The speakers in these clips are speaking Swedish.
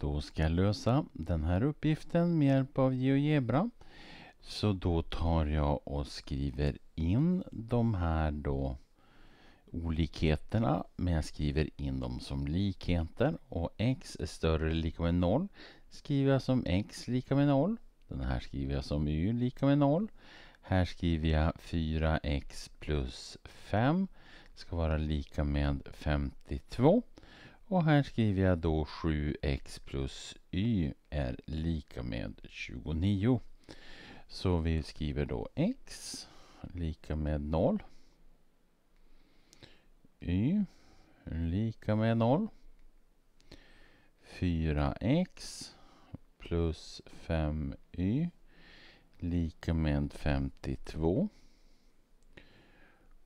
då ska jag lösa den här uppgiften med hjälp av GeoGebra. Så då tar jag och skriver in de här då olikheterna, men jag skriver in dem som likheter och x är större eller lika med 0 skriver jag som x lika med 0. Den här skriver jag som y lika med 0. Här skriver jag 4x plus 5 ska vara lika med 52. Och här skriver jag då 7x plus y är lika med 29. Så vi skriver då x lika med 0. y lika med 0. 4x plus 5y lika med 52.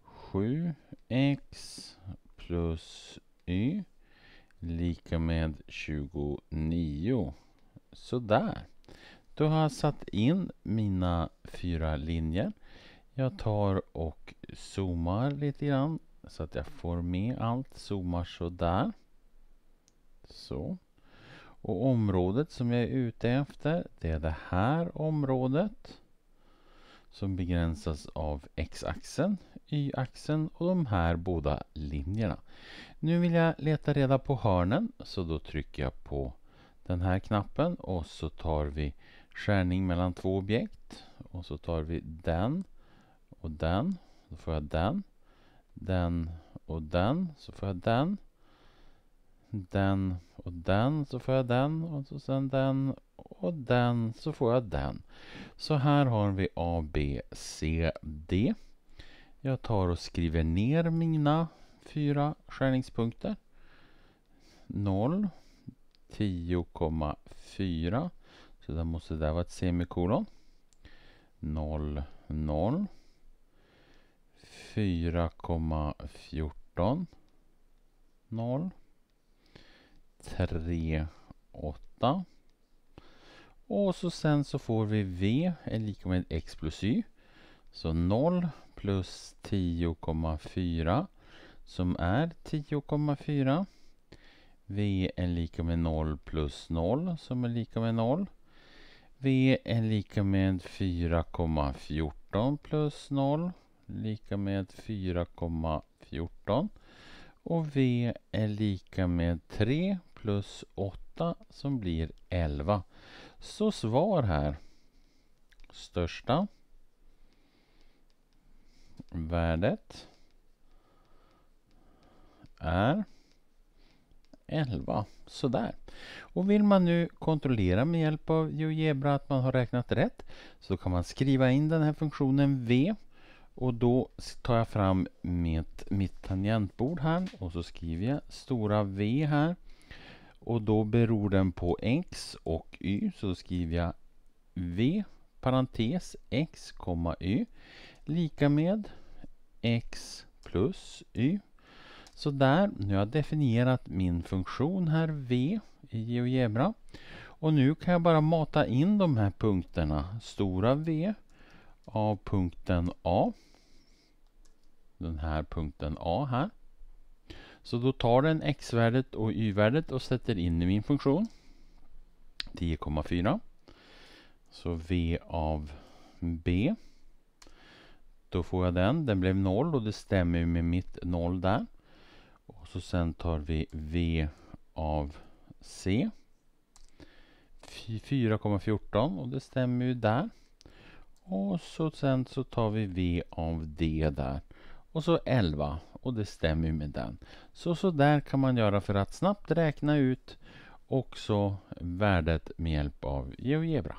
7x plus y lika med 29. Sådär. Då har jag satt in mina fyra linjer. Jag tar och zoomar lite grann så att jag får med allt. Zoomar sådär. Så. Och området som jag är ute efter, det är det här området som begränsas av x-axeln, y-axeln och de här båda linjerna. Nu vill jag leta reda på hörnen så då trycker jag på den här knappen och så tar vi skärning mellan två objekt och så tar vi den och den. Då får jag den, den och den, så får jag den, den och den, så får jag den och så sen den och den så får jag den. Så här har vi A, B, C, D. Jag tar och skriver ner mina fyra skärningspunkter. 0, 10,4. Så där måste det vara ett semikolon. 0, 0. 4,14. 0. 3, 8. Och så sen så får vi V är lika med X plus Y. Så 0 plus 10,4 som är 10,4. V är lika med 0 plus 0 som är lika med 0. V är lika med 4,14 plus 0 lika med 4,14. Och V är lika med 3 plus 8 som blir 11. Så svar här. Största värdet är 11. Sådär. Och vill man nu kontrollera med hjälp av GeoGebra att man har räknat rätt så kan man skriva in den här funktionen V och då tar jag fram mitt, mitt tangentbord här och så skriver jag stora V här och då beror den på x och y. Så då skriver jag v parentes x, y lika med x plus y. Så där, nu har jag definierat min funktion här v i GeoGebra. Och nu kan jag bara mata in de här punkterna. Stora V av punkten A. Den här punkten A här. Så då tar den x-värdet och y-värdet och sätter in i min funktion. 10,4. Så v av b. Då får jag den. Den blev 0 och det stämmer med mitt 0 där. Och så sen tar vi v av c. 4,14 och det stämmer ju där. Och så sen så tar vi v av d där och så 11 och det stämmer ju med den. Så så där kan man göra för att snabbt räkna ut också värdet med hjälp av GeoGebra.